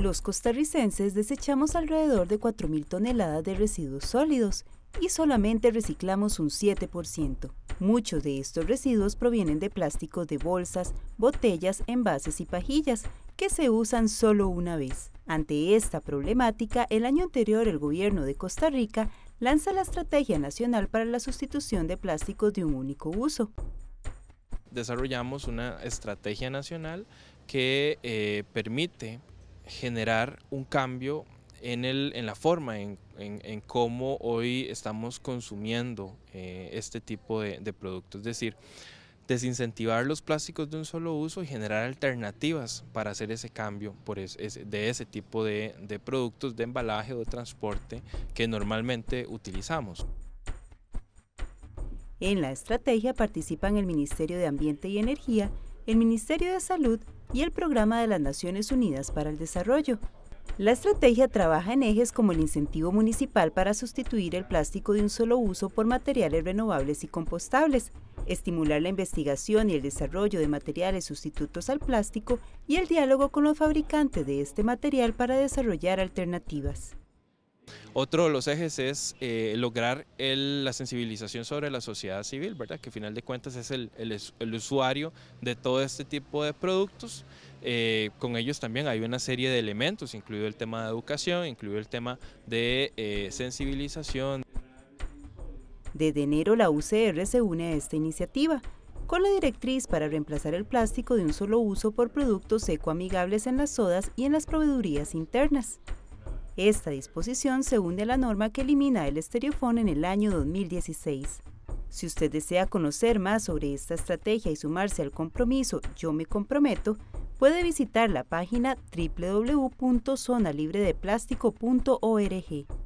Los costarricenses desechamos alrededor de 4.000 toneladas de residuos sólidos y solamente reciclamos un 7%. Muchos de estos residuos provienen de plásticos de bolsas, botellas, envases y pajillas, que se usan solo una vez. Ante esta problemática, el año anterior el gobierno de Costa Rica lanza la Estrategia Nacional para la Sustitución de Plásticos de un Único Uso. Desarrollamos una estrategia nacional que eh, permite generar un cambio en, el, en la forma en, cómo hoy estamos consumiendo eh, este tipo de, productos. Es decir, desincentivar los plásticos de un solo uso y generar alternativas para hacer ese cambio por de ese tipo de, de, productos de embalaje o de transporte que normalmente utilizamos. En la estrategia participan el Ministerio de Ambiente y Energía, el Ministerio de Salud, y el Programa de las Naciones Unidas para el Desarrollo. La estrategia trabaja en ejes como el incentivo municipal para sustituir el plástico de un solo uso por materiales renovables y compostables, estimular la investigación y el desarrollo de materiales sustitutos al plástico y el diálogo con los fabricantes de este material para desarrollar alternativas. Otro de los ejes es eh, lograr la sensibilización sobre la sociedad civil, ¿verdad? que al final de cuentas es el, usuario de todo este tipo de productos. Eh, con ellos también hay una serie de elementos, incluido el tema de educación, incluido el tema de eh, sensibilización. Desde enero la UCR se une a esta iniciativa con la directriz para reemplazar el plástico de un solo uso por productos ecoamigables en las sodas y en las proveedurías internas. Esta disposición se une a la norma que elimina el estereofón en el año 2016. Si usted desea conocer más sobre esta estrategia y sumarse al compromiso Yo me comprometo, puede visitar la página www.zonalibredeplástico.org.